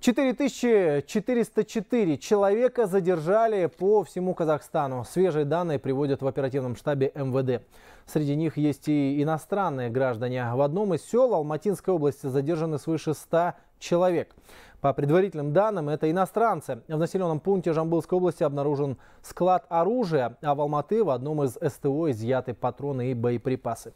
4404 человека задержали по всему Казахстану. Свежие данные приводят в оперативном штабе МВД. Среди них есть и иностранные граждане. В одном из сел Алматинской области задержаны свыше 100 человек. По предварительным данным, это иностранцы. В населенном пункте Жамбылской области обнаружен склад оружия, а в Алматы в одном из СТО изъяты патроны и боеприпасы.